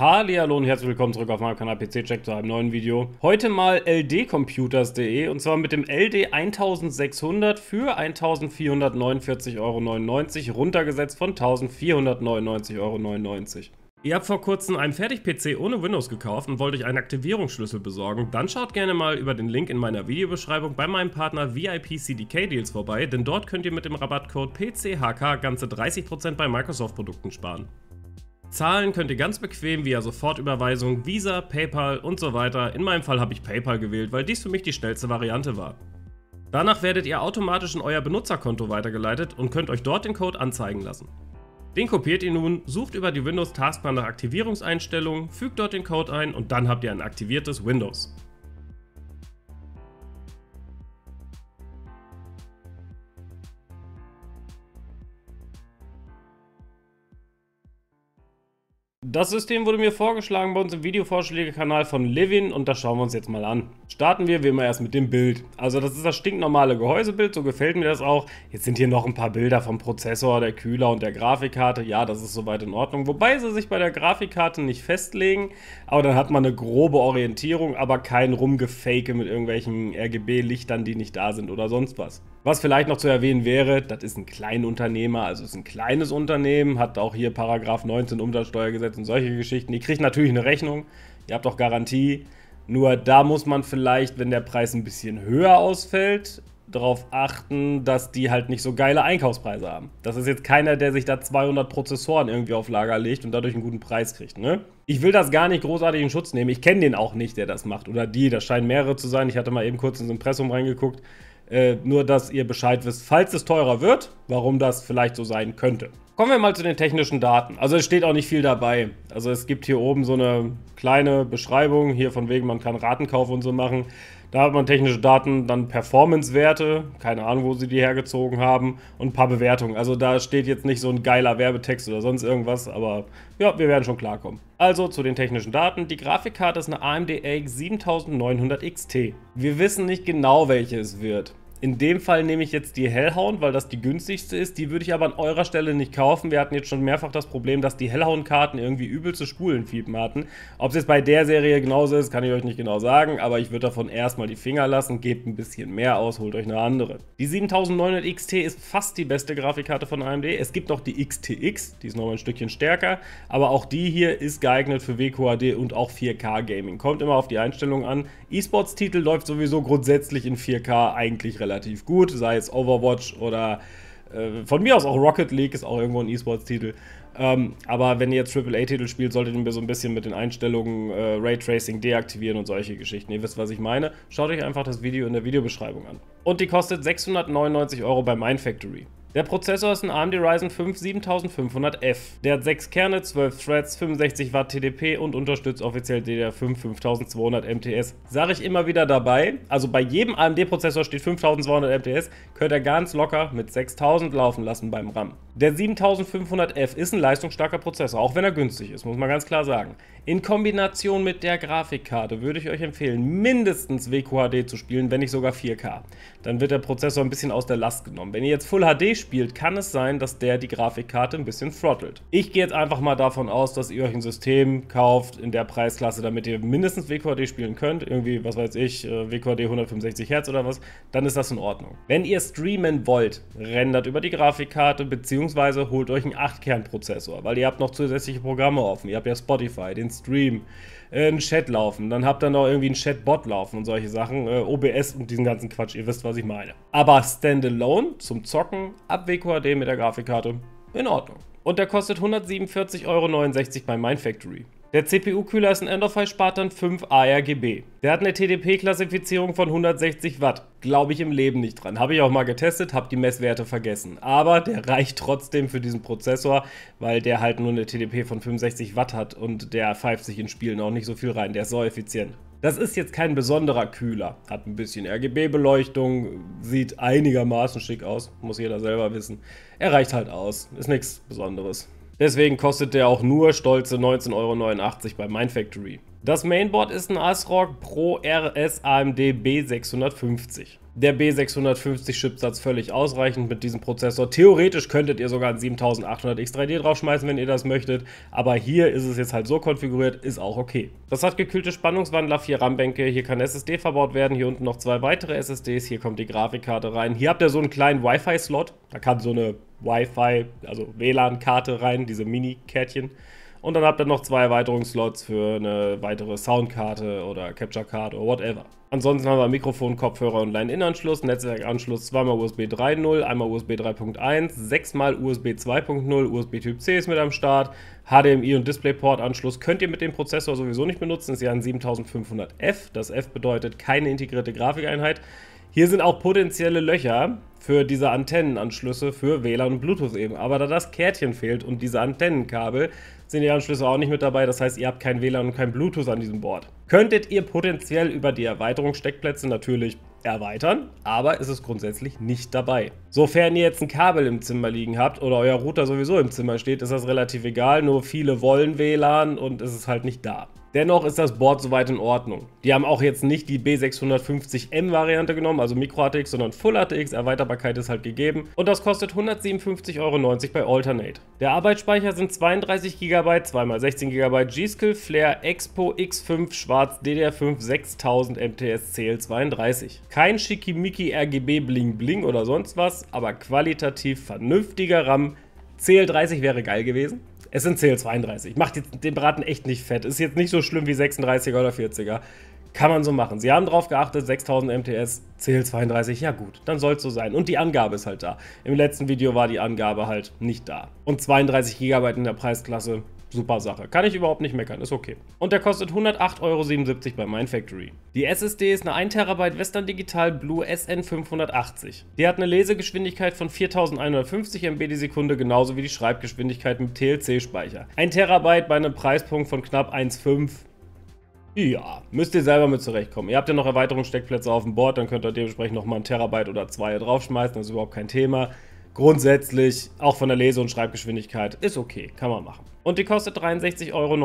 Hallihallo und herzlich willkommen zurück auf meinem Kanal PC Check zu einem neuen Video. Heute mal ldcomputers.de und zwar mit dem LD 1600 für 1449,99 Euro runtergesetzt von 1499,99 Euro. Ihr habt vor kurzem einen Fertig-PC ohne Windows gekauft und wollt euch einen Aktivierungsschlüssel besorgen? Dann schaut gerne mal über den Link in meiner Videobeschreibung bei meinem Partner VIP CDK Deals vorbei, denn dort könnt ihr mit dem Rabattcode PCHK ganze 30% bei Microsoft-Produkten sparen. Zahlen könnt ihr ganz bequem via Sofortüberweisung, Visa, PayPal und so weiter. In meinem Fall habe ich PayPal gewählt, weil dies für mich die schnellste Variante war. Danach werdet ihr automatisch in euer Benutzerkonto weitergeleitet und könnt euch dort den Code anzeigen lassen. Den kopiert ihr nun, sucht über die Windows Taskbar nach Aktivierungseinstellungen, fügt dort den Code ein und dann habt ihr ein aktiviertes Windows. Das System wurde mir vorgeschlagen bei uns im Videovorschläge-Kanal von Livin und das schauen wir uns jetzt mal an. Starten wir wie immer erst mit dem Bild. Also das ist das stinknormale Gehäusebild, so gefällt mir das auch. Jetzt sind hier noch ein paar Bilder vom Prozessor, der Kühler und der Grafikkarte. Ja, das ist soweit in Ordnung, wobei sie sich bei der Grafikkarte nicht festlegen. Aber dann hat man eine grobe Orientierung, aber kein Rumgefake mit irgendwelchen RGB-Lichtern, die nicht da sind oder sonst was. Was vielleicht noch zu erwähnen wäre, das ist ein Kleinunternehmer, also ist ein kleines Unternehmen, hat auch hier Paragraph 19 Umsatzsteuergesetz Tickets und solche Geschichten. Ihr kriegt natürlich eine Rechnung, ihr habt auch Garantie. Nur da muss man vielleicht, wenn der Preis ein bisschen höher ausfällt, darauf achten, dass die halt nicht so geile Einkaufspreise haben. Das ist jetzt keiner, der sich da 200 Prozessoren irgendwie auf Lager legt und dadurch einen guten Preis kriegt, ne? Ich will das gar nicht großartig in Schutz nehmen. Ich kenne den auch nicht, der das macht. Oder die, das scheinen mehrere zu sein. Ich hatte mal eben kurz ins Impressum reingeguckt. Äh, nur, dass ihr Bescheid wisst, falls es teurer wird, warum das vielleicht so sein könnte. Kommen wir mal zu den technischen Daten. Also es steht auch nicht viel dabei. Also es gibt hier oben so eine kleine Beschreibung, hier von wegen, man kann Ratenkauf und so machen. Da hat man technische Daten, dann Performance-Werte, keine Ahnung, wo sie die hergezogen haben, und ein paar Bewertungen. Also da steht jetzt nicht so ein geiler Werbetext oder sonst irgendwas, aber ja, wir werden schon klarkommen. Also zu den technischen Daten. Die Grafikkarte ist eine AMD RX 7900 XT. Wir wissen nicht genau, welche es wird. In dem Fall nehme ich jetzt die Hellhound, weil das die günstigste ist. Die würde ich aber an eurer Stelle nicht kaufen. Wir hatten jetzt schon mehrfach das Problem, dass die Hellhound-Karten irgendwie übel zu spulen Fiepen hatten. Ob es jetzt bei der Serie genauso ist, kann ich euch nicht genau sagen, aber ich würde davon erstmal die Finger lassen. Gebt ein bisschen mehr aus, holt euch eine andere. Die 7900 XT ist fast die beste Grafikkarte von AMD. Es gibt noch die XTX, die ist noch ein Stückchen stärker, aber auch die hier ist geeignet für WQAD und auch 4K-Gaming. Kommt immer auf die Einstellung an. E-Sports-Titel läuft sowieso grundsätzlich in 4K eigentlich relativ relativ gut, sei es Overwatch oder äh, von mir aus auch Rocket League ist auch irgendwo ein E-Sports-Titel. Ähm, aber wenn ihr jetzt AAA-Titel spielt, solltet ihr so ein bisschen mit den Einstellungen äh, Raytracing deaktivieren und solche Geschichten. Ihr wisst, was ich meine. Schaut euch einfach das Video in der Videobeschreibung an. Und die kostet 699 Euro bei Mindfactory. Der Prozessor ist ein AMD Ryzen 5 7500F. Der hat 6 Kerne, 12 Threads, 65 Watt TDP und unterstützt offiziell DDR5 5200 MTS. Sage ich immer wieder dabei, also bei jedem AMD-Prozessor steht 5200 MTS, könnt ihr ganz locker mit 6000 laufen lassen beim RAM. Der 7500F ist ein leistungsstarker Prozessor, auch wenn er günstig ist, muss man ganz klar sagen. In Kombination mit der Grafikkarte würde ich euch empfehlen, mindestens WQHD zu spielen, wenn nicht sogar 4K. Dann wird der Prozessor ein bisschen aus der Last genommen. Wenn ihr jetzt Full HD spielt, kann es sein, dass der die Grafikkarte ein bisschen throttelt. Ich gehe jetzt einfach mal davon aus, dass ihr euch ein System kauft in der Preisklasse, damit ihr mindestens WQHD spielen könnt. Irgendwie, was weiß ich, äh, WQHD 165 Hertz oder was. Dann ist das in Ordnung. Wenn ihr streamen wollt, rendert über die Grafikkarte beziehungsweise holt euch einen 8-Kern-Prozessor, weil ihr habt noch zusätzliche Programme offen. Ihr habt ja Spotify, den Stream, äh, einen Chat laufen. Dann habt ihr noch irgendwie einen Chatbot laufen und solche Sachen. Äh, OBS und diesen ganzen Quatsch. Ihr wisst, was ich meine. Aber standalone zum Zocken ab WQHD mit der Grafikkarte. In Ordnung. Und der kostet 147,69 Euro bei Mindfactory. Der CPU-Kühler ist ein Endofy Spartan 5 ARGB. Der hat eine TDP-Klassifizierung von 160 Watt. Glaube ich im Leben nicht dran. Habe ich auch mal getestet, habe die Messwerte vergessen. Aber der reicht trotzdem für diesen Prozessor, weil der halt nur eine TDP von 65 Watt hat und der pfeift sich in Spielen auch nicht so viel rein. Der ist so effizient. Das ist jetzt kein besonderer Kühler. Hat ein bisschen RGB-Beleuchtung, sieht einigermaßen schick aus, muss jeder selber wissen. Er reicht halt aus, ist nichts Besonderes. Deswegen kostet der auch nur stolze 19,89 Euro bei Mindfactory. Das Mainboard ist ein ASRock Pro RS AMD B650 der B650-Chipsatz völlig ausreichend mit diesem Prozessor. Theoretisch könntet ihr sogar einen 7800X3D draufschmeißen, wenn ihr das möchtet, aber hier ist es jetzt halt so konfiguriert, ist auch okay. Das hat gekühlte Spannungswandler, vier RAM-Bänke, hier kann SSD verbaut werden, hier unten noch zwei weitere SSDs, hier kommt die Grafikkarte rein. Hier habt ihr so einen kleinen Wi-Fi-Slot, da kann so eine Wi-Fi, also WLAN-Karte rein, diese Mini-Kärtchen. Und dann habt ihr noch zwei Erweiterungsslots für eine weitere Soundkarte oder Capture Card oder whatever. Ansonsten haben wir Mikrofon, Kopfhörer und Line-In-Anschluss, Netzwerkanschluss zweimal USB 3.0, einmal USB 3.1, sechsmal USB 2.0, USB Typ C ist mit am Start, HDMI und DisplayPort-Anschluss könnt ihr mit dem Prozessor sowieso nicht benutzen, ist ja ein 7500F. Das F bedeutet keine integrierte Grafikeinheit. Hier sind auch potenzielle Löcher für diese Antennenanschlüsse für WLAN und Bluetooth eben. Aber da das Kärtchen fehlt und diese Antennenkabel, sind die Anschlüsse auch nicht mit dabei. Das heißt, ihr habt kein WLAN und kein Bluetooth an diesem Board. Könntet ihr potenziell über die Erweiterung Steckplätze natürlich erweitern, aber ist es grundsätzlich nicht dabei. Sofern ihr jetzt ein Kabel im Zimmer liegen habt oder euer Router sowieso im Zimmer steht, ist das relativ egal. Nur viele wollen WLAN und es ist halt nicht da. Dennoch ist das Board soweit in Ordnung. Die haben auch jetzt nicht die B650M Variante genommen, also Micro ATX, sondern Full ATX, Erweiterbarkeit ist halt gegeben und das kostet 157,90 Euro bei Alternate. Der Arbeitsspeicher sind 32 GB, 2x16 GB G-Skill Flare Expo X5 Schwarz DDR5 6000 MTS CL32. Kein schickimicki RGB Bling Bling oder sonst was, aber qualitativ vernünftiger RAM. CL30 wäre geil gewesen. Es sind CL32. Macht den Braten echt nicht fett. Ist jetzt nicht so schlimm wie 36er oder 40er. Kann man so machen. Sie haben drauf geachtet, 6000 MTS, CL32, ja gut, dann soll es so sein. Und die Angabe ist halt da. Im letzten Video war die Angabe halt nicht da. Und 32 GB in der Preisklasse, Super Sache. Kann ich überhaupt nicht meckern, ist okay. Und der kostet 108,77 Euro bei Mindfactory. Die SSD ist eine 1TB Western Digital Blue SN580. Die hat eine Lesegeschwindigkeit von 4150 MB die Sekunde, genauso wie die Schreibgeschwindigkeit mit TLC-Speicher. 1TB bei einem Preispunkt von knapp 1,5. Ja, müsst ihr selber mit zurechtkommen. Ihr habt ja noch Erweiterungssteckplätze auf dem Board, dann könnt ihr dementsprechend nochmal ein Terabyte oder zwei draufschmeißen, das ist überhaupt kein Thema grundsätzlich, auch von der Lese- und Schreibgeschwindigkeit, ist okay, kann man machen. Und die kostet 63,69 Euro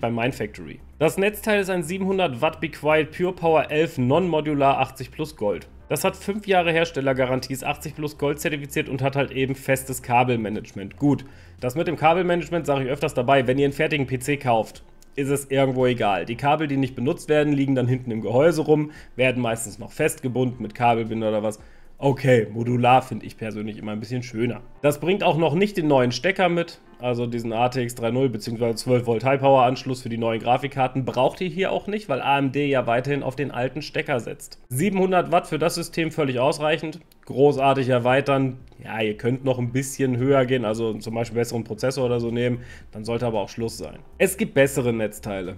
bei Mindfactory. Das Netzteil ist ein 700 Watt Be Quiet Pure Power 11 Non-Modular 80 Plus Gold. Das hat 5 Jahre Herstellergarantie, ist 80 plus Gold zertifiziert und hat halt eben festes Kabelmanagement. Gut, das mit dem Kabelmanagement sage ich öfters dabei, wenn ihr einen fertigen PC kauft, ist es irgendwo egal. Die Kabel, die nicht benutzt werden, liegen dann hinten im Gehäuse rum, werden meistens noch festgebunden mit Kabelbinder oder was. Okay, modular finde ich persönlich immer ein bisschen schöner. Das bringt auch noch nicht den neuen Stecker mit, also diesen ATX 3.0 bzw. 12 Volt High Power Anschluss für die neuen Grafikkarten braucht ihr hier auch nicht, weil AMD ja weiterhin auf den alten Stecker setzt. 700 Watt für das System völlig ausreichend, großartig erweitern. Ja, ihr könnt noch ein bisschen höher gehen, also zum Beispiel besseren Prozessor oder so nehmen, dann sollte aber auch Schluss sein. Es gibt bessere Netzteile.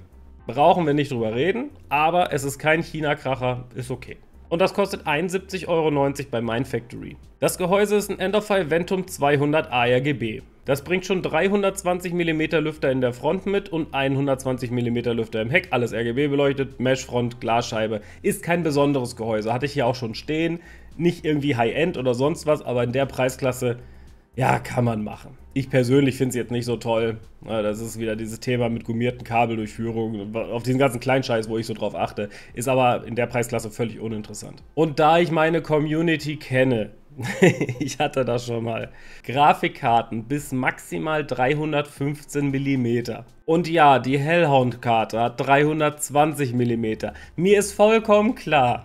Brauchen wir nicht drüber reden, aber es ist kein China-Kracher, ist okay und das kostet 71,90 Euro bei Mindfactory. Das Gehäuse ist ein Enderfile Ventum 200 ARGB. Das bringt schon 320 mm Lüfter in der Front mit und 120 mm Lüfter im Heck, alles RGB beleuchtet, Meshfront, Glasscheibe. Ist kein besonderes Gehäuse, hatte ich hier auch schon stehen. Nicht irgendwie High-End oder sonst was, aber in der Preisklasse ja, kann man machen. Ich persönlich finde es jetzt nicht so toll. Das ist wieder dieses Thema mit gummierten Kabeldurchführungen. Auf diesen ganzen kleinen Scheiß, wo ich so drauf achte. Ist aber in der Preisklasse völlig uninteressant. Und da ich meine Community kenne, ich hatte das schon mal. Grafikkarten bis maximal 315 mm. Und ja, die Hellhound-Karte hat 320 mm. Mir ist vollkommen klar,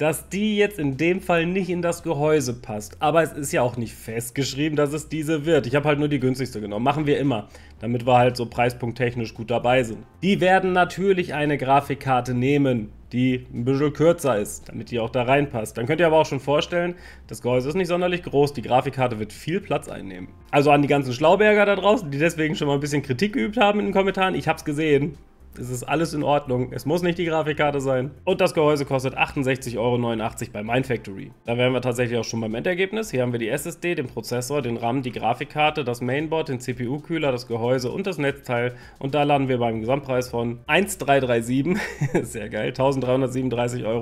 dass die jetzt in dem Fall nicht in das Gehäuse passt. Aber es ist ja auch nicht festgeschrieben, dass es diese wird. Ich habe halt nur die günstigste genommen. Machen wir immer, damit wir halt so preispunkttechnisch gut dabei sind. Die werden natürlich eine Grafikkarte nehmen, die ein bisschen kürzer ist, damit die auch da reinpasst. Dann könnt ihr aber auch schon vorstellen, das Gehäuse ist nicht sonderlich groß, die Grafikkarte wird viel Platz einnehmen. Also an die ganzen Schlauberger da draußen, die deswegen schon mal ein bisschen Kritik geübt haben in den Kommentaren, ich habe es gesehen. Es ist alles in Ordnung. Es muss nicht die Grafikkarte sein. Und das Gehäuse kostet 68,89 Euro bei Mindfactory. Da wären wir tatsächlich auch schon beim Endergebnis. Hier haben wir die SSD, den Prozessor, den RAM, die Grafikkarte, das Mainboard, den CPU-Kühler, das Gehäuse und das Netzteil. Und da landen wir beim Gesamtpreis von 1337. Sehr geil. 1337,73 Euro.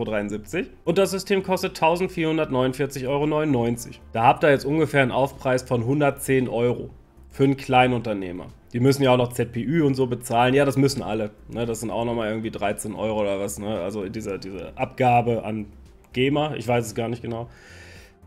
Und das System kostet 1449,99 Euro. Da habt ihr jetzt ungefähr einen Aufpreis von 110 Euro für einen Kleinunternehmer. Die müssen ja auch noch ZPÜ und so bezahlen. Ja, das müssen alle. Ne? Das sind auch nochmal irgendwie 13 Euro oder was. Ne? Also diese, diese Abgabe an GEMA, ich weiß es gar nicht genau.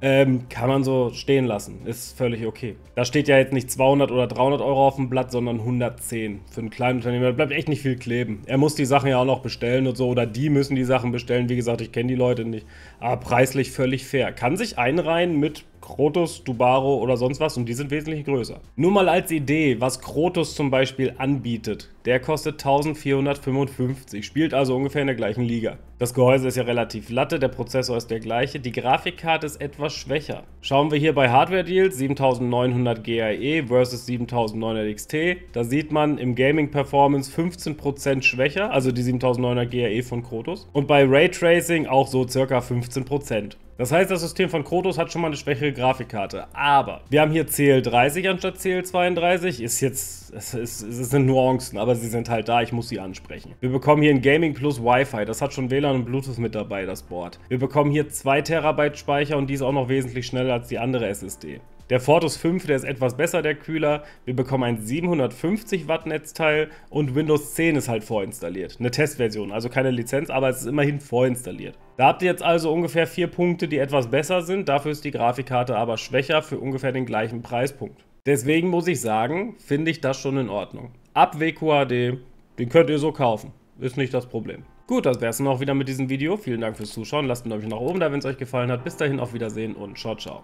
Ähm, kann man so stehen lassen. Ist völlig okay. Da steht ja jetzt nicht 200 oder 300 Euro auf dem Blatt, sondern 110 für einen kleinen Unternehmer. Da bleibt echt nicht viel kleben. Er muss die Sachen ja auch noch bestellen und so. Oder die müssen die Sachen bestellen. Wie gesagt, ich kenne die Leute nicht. Aber preislich völlig fair. Kann sich einreihen mit Krotos, Dubaro oder sonst was und die sind wesentlich größer. Nur mal als Idee, was Krotos zum Beispiel anbietet. Der kostet 1455, spielt also ungefähr in der gleichen Liga. Das Gehäuse ist ja relativ latte, der Prozessor ist der gleiche, die Grafikkarte ist etwas schwächer. Schauen wir hier bei Hardware Deals, 7900 GAE versus 7900 XT, da sieht man im Gaming Performance 15% schwächer, also die 7900 GAE von Krotos. Und bei Raytracing auch so circa 15%. Das heißt, das System von Krotos hat schon mal eine schwächere Grafikkarte. Aber wir haben hier CL30 anstatt CL32. Ist jetzt, es, ist, es sind Nuancen, aber sie sind halt da. Ich muss sie ansprechen. Wir bekommen hier ein Gaming Plus Wi-Fi. Das hat schon WLAN und Bluetooth mit dabei, das Board. Wir bekommen hier 2 Terabyte Speicher und die ist auch noch wesentlich schneller als die andere SSD. Der Fortus 5, der ist etwas besser, der Kühler. Wir bekommen ein 750 Watt Netzteil und Windows 10 ist halt vorinstalliert. Eine Testversion, also keine Lizenz, aber es ist immerhin vorinstalliert. Da habt ihr jetzt also ungefähr vier Punkte, die etwas besser sind. Dafür ist die Grafikkarte aber schwächer für ungefähr den gleichen Preispunkt. Deswegen muss ich sagen, finde ich das schon in Ordnung. Ab WQAD, den könnt ihr so kaufen. Ist nicht das Problem. Gut, das wäre es dann auch wieder mit diesem Video. Vielen Dank fürs Zuschauen. Lasst einen Daumen nach oben da, wenn es euch gefallen hat. Bis dahin, auf Wiedersehen und ciao, ciao.